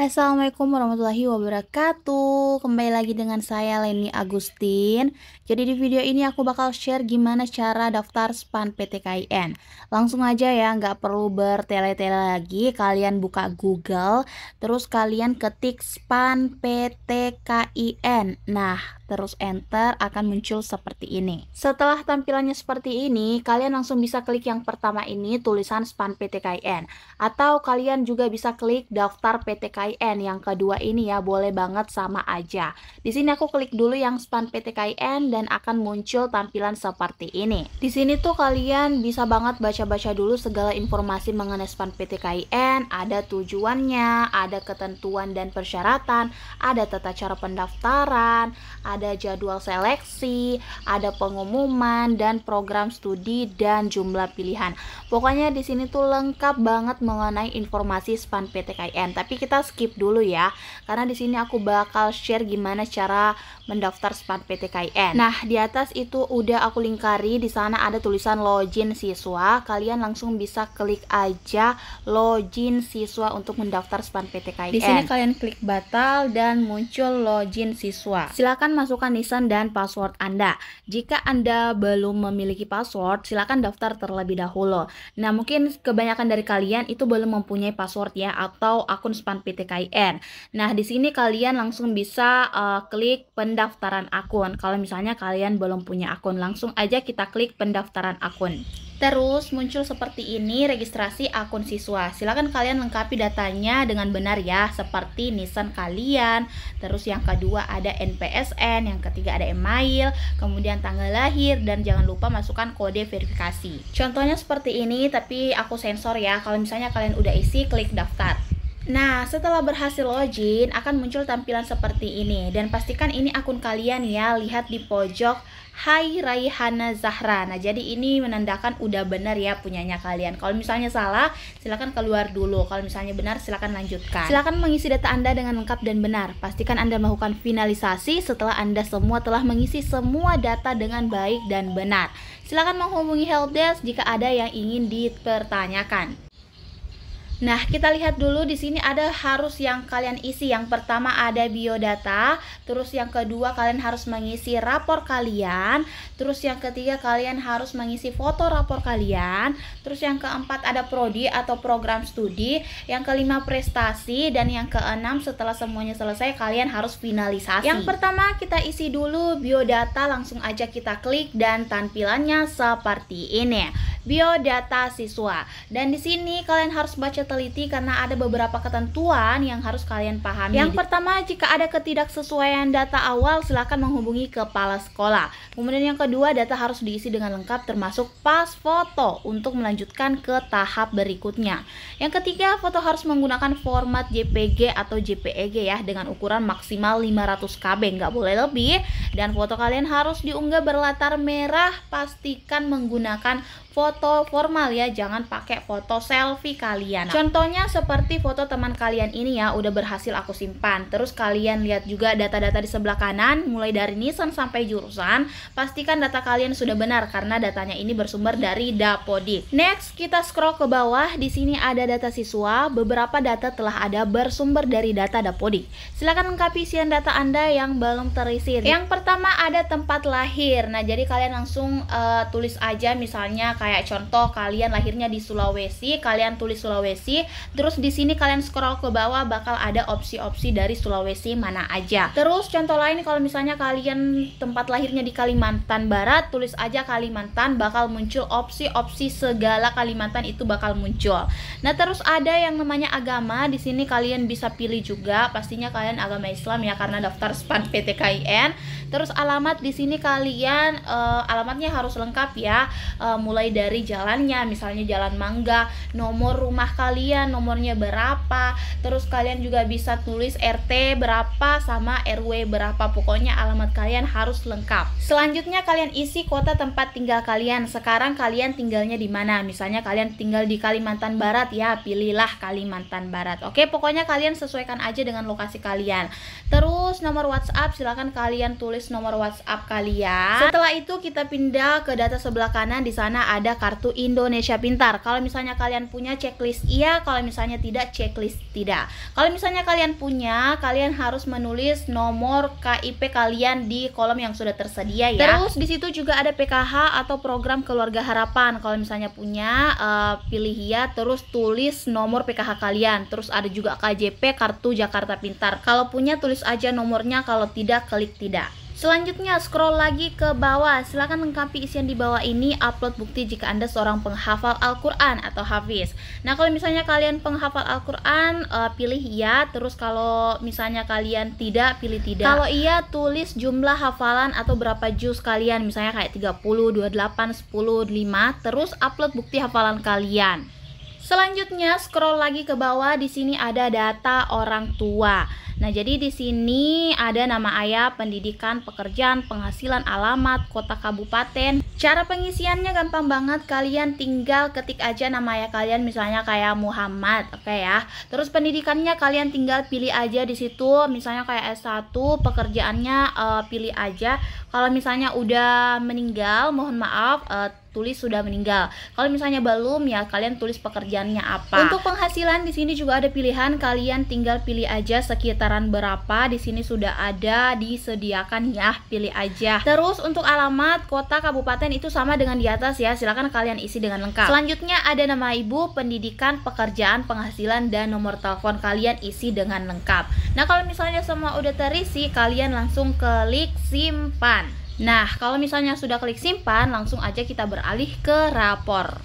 Assalamualaikum warahmatullahi wabarakatuh Kembali lagi dengan saya Leni Agustin Jadi di video ini aku bakal share gimana cara daftar SPAN PT KIN Langsung aja ya nggak perlu bertele-tele lagi Kalian buka Google Terus kalian ketik SPAN PT KIN Nah terus enter akan muncul seperti ini. Setelah tampilannya seperti ini, kalian langsung bisa klik yang pertama ini tulisan SPAN PTKIN atau kalian juga bisa klik daftar PTKIN yang kedua ini ya, boleh banget sama aja. Di sini aku klik dulu yang SPAN PTKIN dan akan muncul tampilan seperti ini. Di sini tuh kalian bisa banget baca-baca dulu segala informasi mengenai SPAN PTKIN, ada tujuannya, ada ketentuan dan persyaratan, ada tata cara pendaftaran, ada ada jadwal seleksi, ada pengumuman dan program studi dan jumlah pilihan. Pokoknya di sini tuh lengkap banget mengenai informasi SPAN PTKN. Tapi kita skip dulu ya, karena di sini aku bakal share gimana cara mendaftar SPAN PTKN. Nah, di atas itu udah aku lingkari, di sana ada tulisan login siswa. Kalian langsung bisa klik aja login siswa untuk mendaftar SPAN PTKN. Di sini kalian klik batal dan muncul login siswa. Silakan masuk masukkan nisan dan password Anda. Jika Anda belum memiliki password, silakan daftar terlebih dahulu. Nah, mungkin kebanyakan dari kalian itu belum mempunyai password ya atau akun span PTKIN. Nah, di sini kalian langsung bisa uh, klik pendaftaran akun. Kalau misalnya kalian belum punya akun, langsung aja kita klik pendaftaran akun. Terus muncul seperti ini registrasi akun siswa. Silakan kalian lengkapi datanya dengan benar ya, seperti nisan kalian. Terus yang kedua ada NPSN, yang ketiga ada email, kemudian tanggal lahir dan jangan lupa masukkan kode verifikasi. Contohnya seperti ini tapi aku sensor ya. Kalau misalnya kalian udah isi klik daftar. Nah, setelah berhasil login, akan muncul tampilan seperti ini. Dan pastikan ini akun kalian ya, lihat di pojok Hai Raihana Zahra. Nah, jadi ini menandakan udah benar ya punyanya kalian. Kalau misalnya salah, silahkan keluar dulu. Kalau misalnya benar, silahkan lanjutkan. Silahkan mengisi data Anda dengan lengkap dan benar. Pastikan Anda melakukan finalisasi setelah Anda semua telah mengisi semua data dengan baik dan benar. Silahkan menghubungi helpdesk jika ada yang ingin dipertanyakan. Nah, kita lihat dulu di sini ada harus yang kalian isi. Yang pertama ada biodata, terus yang kedua kalian harus mengisi rapor kalian, terus yang ketiga kalian harus mengisi foto rapor kalian, terus yang keempat ada prodi atau program studi, yang kelima prestasi dan yang keenam setelah semuanya selesai kalian harus finalisasi. Yang pertama kita isi dulu biodata langsung aja kita klik dan tampilannya seperti ini. Biodata siswa. Dan di sini kalian harus baca teliti karena ada beberapa ketentuan yang harus kalian pahami. Yang pertama, jika ada ketidaksesuaian data awal, silahkan menghubungi kepala sekolah. Kemudian yang kedua, data harus diisi dengan lengkap termasuk pas foto untuk melanjutkan ke tahap berikutnya. Yang ketiga, foto harus menggunakan format JPG atau JPEG ya dengan ukuran maksimal 500 KB, nggak boleh lebih. Dan foto kalian harus diunggah berlatar merah, pastikan menggunakan foto formal ya, jangan pakai foto selfie kalian. Contohnya seperti foto teman kalian ini ya, udah berhasil aku simpan. Terus kalian lihat juga data-data di sebelah kanan, mulai dari nisan sampai jurusan. Pastikan data kalian sudah benar karena datanya ini bersumber dari Dapodik. Next, kita scroll ke bawah. Di sini ada data siswa. Beberapa data telah ada bersumber dari data Dapodik. Silahkan lengkapi isian data Anda yang belum terisi. Yang pertama ada tempat lahir. Nah, jadi kalian langsung uh, tulis aja misalnya kayak contoh kalian lahirnya di Sulawesi, kalian tulis Sulawesi Sulawesi. Terus di sini kalian scroll ke bawah bakal ada opsi-opsi dari Sulawesi mana aja. Terus contoh lain kalau misalnya kalian tempat lahirnya di Kalimantan Barat, tulis aja Kalimantan bakal muncul opsi-opsi segala Kalimantan itu bakal muncul. Nah, terus ada yang namanya agama. Di sini kalian bisa pilih juga pastinya kalian agama Islam ya karena daftar SPAN PTKIN. Terus alamat di sini kalian uh, alamatnya harus lengkap ya. Uh, mulai dari jalannya misalnya jalan Mangga, nomor rumah kalian kalian nomornya berapa terus kalian juga bisa tulis RT berapa sama RW berapa pokoknya alamat kalian harus lengkap selanjutnya kalian isi kota tempat tinggal kalian sekarang kalian tinggalnya di mana misalnya kalian tinggal di Kalimantan Barat ya pilihlah Kalimantan Barat oke pokoknya kalian sesuaikan aja dengan lokasi kalian terus nomor WhatsApp silahkan kalian tulis nomor WhatsApp kalian setelah itu kita pindah ke data sebelah kanan di sana ada kartu Indonesia Pintar kalau misalnya kalian punya checklist iya kalau misalnya tidak checklist tidak kalau misalnya kalian punya kalian harus menulis nomor KIP kalian di kolom yang sudah tersedia ya terus di situ juga ada PKH atau program keluarga harapan kalau misalnya punya uh, pilih ya terus tulis nomor PKH kalian terus ada juga KJP kartu Jakarta Pintar kalau punya tulis aja nomornya kalau tidak klik tidak Selanjutnya, scroll lagi ke bawah. Silahkan lengkapi isian di bawah ini, upload bukti jika Anda seorang penghafal Al-Quran atau Hafiz. Nah, kalau misalnya kalian penghafal Al-Quran, uh, pilih ya. Terus kalau misalnya kalian tidak, pilih tidak. Kalau iya, tulis jumlah hafalan atau berapa juz kalian. Misalnya kayak 30, 28, 10, 5. Terus upload bukti hafalan kalian. Selanjutnya scroll lagi ke bawah di sini ada data orang tua. Nah, jadi di sini ada nama ayah, pendidikan, pekerjaan, penghasilan, alamat, kota kabupaten. Cara pengisiannya gampang banget, kalian tinggal ketik aja nama ayah kalian misalnya kayak Muhammad, oke okay ya. Terus pendidikannya kalian tinggal pilih aja di situ, misalnya kayak S1, pekerjaannya uh, pilih aja. Kalau misalnya udah meninggal, mohon maaf, uh, tulis sudah meninggal. Kalau misalnya belum ya kalian tulis pekerjaannya apa. Untuk penghasilan di sini juga ada pilihan, kalian tinggal pilih aja sekitaran berapa. Di sini sudah ada disediakan ya, pilih aja. Terus untuk alamat kota kabupaten itu sama dengan di atas ya. silahkan kalian isi dengan lengkap. Selanjutnya ada nama ibu, pendidikan, pekerjaan, penghasilan dan nomor telepon kalian isi dengan lengkap. Nah, kalau misalnya semua udah terisi, kalian langsung klik simpan Nah, kalau misalnya sudah klik simpan, langsung aja kita beralih ke rapor.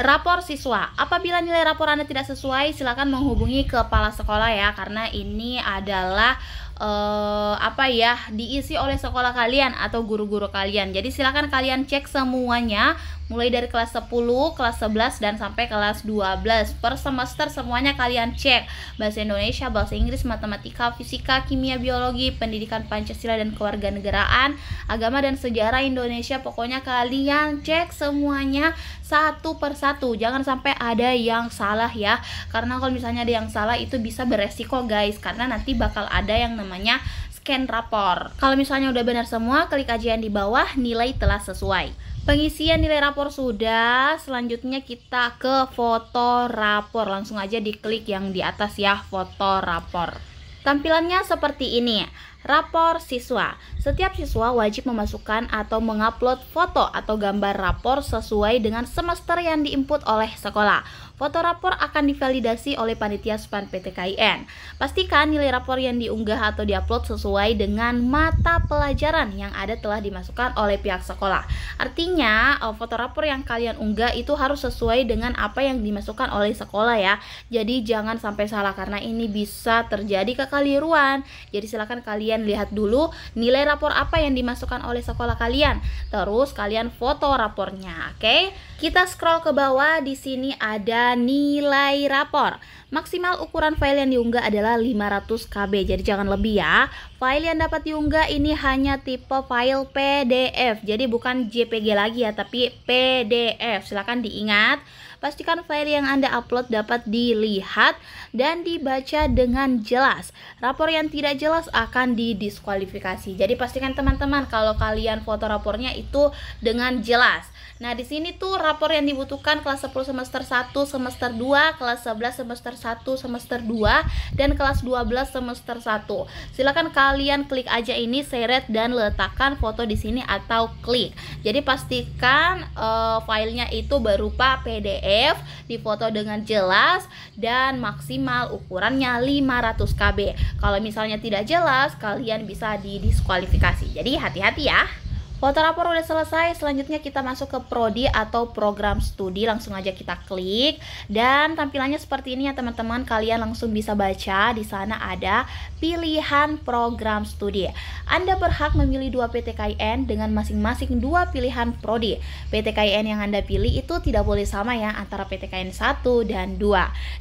Rapor siswa. Apabila nilai rapor Anda tidak sesuai, silakan menghubungi kepala sekolah ya karena ini adalah uh, apa ya, diisi oleh sekolah kalian atau guru-guru kalian. Jadi silakan kalian cek semuanya mulai dari kelas 10, kelas 11 dan sampai kelas 12. Per semester semuanya kalian cek bahasa Indonesia, bahasa Inggris, matematika, fisika, kimia, biologi, pendidikan Pancasila dan kewarganegaraan, agama dan sejarah Indonesia. Pokoknya kalian cek semuanya satu per satu. Jangan sampai ada yang salah ya. Karena kalau misalnya ada yang salah itu bisa beresiko guys karena nanti bakal ada yang namanya scan rapor. Kalau misalnya udah benar semua, klik aja yang di bawah, nilai telah sesuai. Pengisian nilai rapor sudah, selanjutnya kita ke foto rapor. Langsung aja diklik yang di atas ya, foto rapor. Tampilannya seperti ini rapor siswa. Setiap siswa wajib memasukkan atau mengupload foto atau gambar rapor sesuai dengan semester yang diinput oleh sekolah. Foto rapor akan divalidasi oleh panitia SPAN PTKIN. Pastikan nilai rapor yang diunggah atau diupload sesuai dengan mata pelajaran yang ada telah dimasukkan oleh pihak sekolah. Artinya, eh, foto rapor yang kalian unggah itu harus sesuai dengan apa yang dimasukkan oleh sekolah ya. Jadi jangan sampai salah karena ini bisa terjadi kekeliruan. Jadi silakan kalian kalian lihat dulu nilai rapor apa yang dimasukkan oleh sekolah kalian. Terus kalian foto rapornya, oke? Okay? Kita scroll ke bawah di sini ada nilai rapor. Maksimal ukuran file yang diunggah adalah 500 KB, jadi jangan lebih ya. File yang dapat diunggah ini hanya tipe file PDF, jadi bukan JPG lagi ya, tapi PDF. Silahkan diingat. Pastikan file yang Anda upload dapat dilihat dan dibaca dengan jelas. Rapor yang tidak jelas akan didiskualifikasi. Jadi pastikan teman-teman kalau kalian foto rapornya itu dengan jelas. Nah, di sini tuh rapor yang dibutuhkan kelas 10 semester 1, semester 2, kelas 11 semester 1 semester 2 dan kelas 12 semester 1. Silakan kalian klik aja ini seret dan letakkan foto di sini atau klik. Jadi pastikan uh, filenya itu berupa PDF, difoto dengan jelas dan maksimal ukurannya 500 KB. Kalau misalnya tidak jelas, kalian bisa didiskualifikasi. Jadi hati-hati ya. Foto rapor udah selesai, selanjutnya kita masuk ke prodi atau program studi. Langsung aja kita klik dan tampilannya seperti ini ya teman-teman. Kalian langsung bisa baca di sana ada pilihan program studi. Anda berhak memilih dua PTKIN dengan masing-masing dua pilihan prodi. PTKIN yang Anda pilih itu tidak boleh sama ya antara PTKIN 1 dan 2.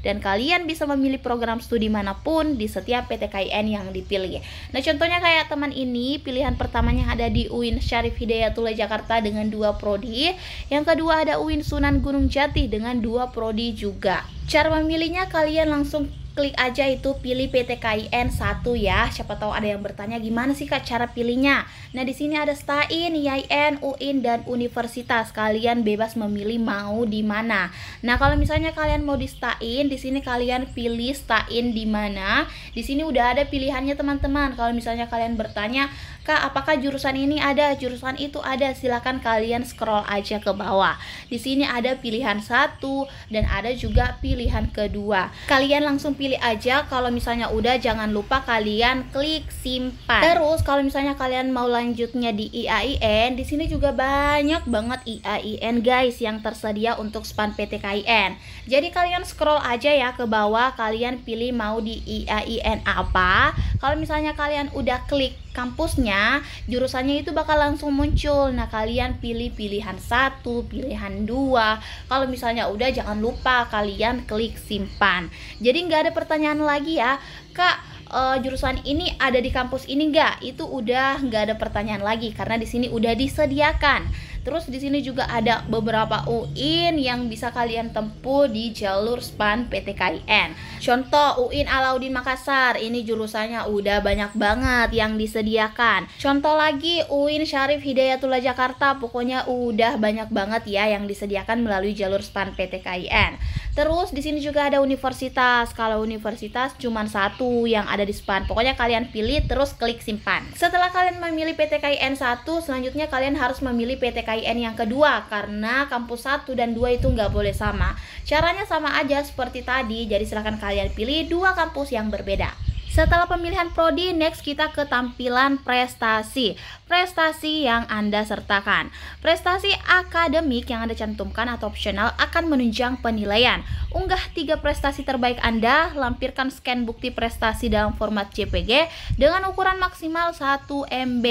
Dan kalian bisa memilih program studi manapun di setiap PTKIN yang dipilih. Nah, contohnya kayak teman ini, pilihan pertamanya ada di UIN Syariah Arif Hidayatullah Jakarta dengan dua prodi. Yang kedua ada UIN Sunan Gunung Jati dengan dua prodi juga. Cara memilihnya kalian langsung klik aja itu pilih PT KIN 1 ya. Siapa tahu ada yang bertanya gimana sih Kak cara pilihnya. Nah, di sini ada STAIN, IAIN, UIN dan universitas. Kalian bebas memilih mau di mana. Nah, kalau misalnya kalian mau di STAIN, di sini kalian pilih STAIN di mana. Di sini udah ada pilihannya teman-teman. Kalau misalnya kalian bertanya, "Kak, apakah jurusan ini ada, jurusan itu ada?" Silahkan kalian scroll aja ke bawah. Di sini ada pilihan satu dan ada juga pilihan kedua. Kalian langsung pilih pilih aja kalau misalnya udah jangan lupa kalian klik simpan terus kalau misalnya kalian mau lanjutnya di IAIN di sini juga banyak banget IAIN guys yang tersedia untuk span PTKIN jadi kalian scroll aja ya ke bawah kalian pilih mau di IAIN apa kalau misalnya kalian udah klik kampusnya, jurusannya itu bakal langsung muncul. Nah, kalian pilih pilihan satu, pilihan dua. Kalau misalnya udah jangan lupa kalian klik simpan. Jadi nggak ada pertanyaan lagi ya, Kak uh, jurusan ini ada di kampus ini nggak? Itu udah nggak ada pertanyaan lagi karena di sini udah disediakan. Terus di sini juga ada beberapa UIN yang bisa kalian tempuh di jalur SPAN PTKIN. Contoh UIN Alauddin Makassar, ini jurusannya udah banyak banget yang disediakan. Contoh lagi UIN Syarif Hidayatullah Jakarta, pokoknya udah banyak banget ya yang disediakan melalui jalur SPAN PTKIN. Terus di sini juga ada universitas. Kalau universitas cuma satu yang ada di SPAN. Pokoknya kalian pilih terus klik simpan. Setelah kalian memilih PTKIN 1, selanjutnya kalian harus memilih PTKIN yang kedua karena kampus 1 dan 2 itu nggak boleh sama. Caranya sama aja seperti tadi, jadi silahkan kalian pilih dua kampus yang berbeda. Setelah pemilihan prodi, next kita ke tampilan prestasi. Prestasi yang Anda sertakan. Prestasi akademik yang Anda cantumkan atau opsional akan menunjang penilaian. Unggah tiga prestasi terbaik Anda, lampirkan scan bukti prestasi dalam format jpg dengan ukuran maksimal 1 MB.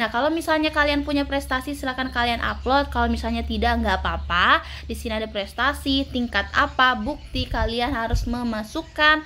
Nah, kalau misalnya kalian punya prestasi, silahkan kalian upload. Kalau misalnya tidak, nggak apa-apa. Di sini ada prestasi, tingkat apa, bukti, kalian harus memasukkan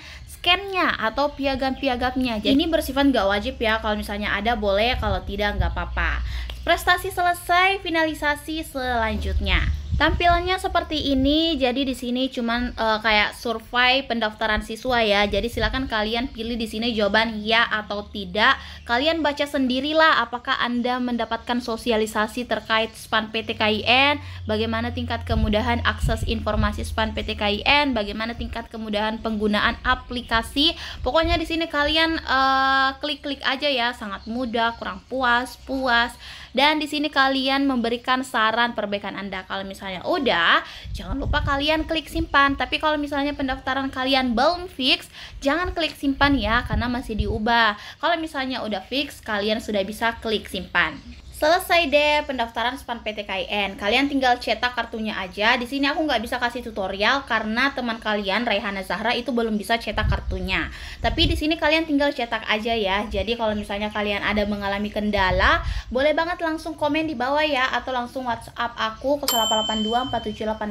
scan atau piagam-piagamnya. Jadi iya. ini bersifat nggak wajib ya, kalau misalnya ada boleh, kalau tidak nggak apa-apa. Prestasi selesai, finalisasi selanjutnya. Tampilannya seperti ini, jadi di sini cuman e, kayak survei pendaftaran siswa ya. Jadi silakan kalian pilih di sini jawaban ya atau tidak. Kalian baca sendirilah apakah Anda mendapatkan sosialisasi terkait SPAN PTKIN, bagaimana tingkat kemudahan akses informasi SPAN PTKIN, bagaimana tingkat kemudahan penggunaan aplikasi. Pokoknya di sini kalian eh, klik-klik e, aja ya, sangat mudah, kurang puas, puas. Dan di sini kalian memberikan saran perbaikan Anda kalau misalnya misalnya udah, jangan lupa kalian klik simpan. Tapi kalau misalnya pendaftaran kalian belum fix, jangan klik simpan ya karena masih diubah. Kalau misalnya udah fix, kalian sudah bisa klik simpan. Selesai deh pendaftaran SPAN PTKIN. Kalian tinggal cetak kartunya aja. Di sini aku nggak bisa kasih tutorial karena teman kalian Raihana Zahra itu belum bisa cetak kartunya. Tapi di sini kalian tinggal cetak aja ya. Jadi kalau misalnya kalian ada mengalami kendala, boleh banget langsung komen di bawah ya atau langsung WhatsApp aku ke 4631.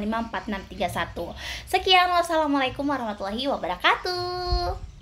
Sekian wassalamualaikum warahmatullahi wabarakatuh.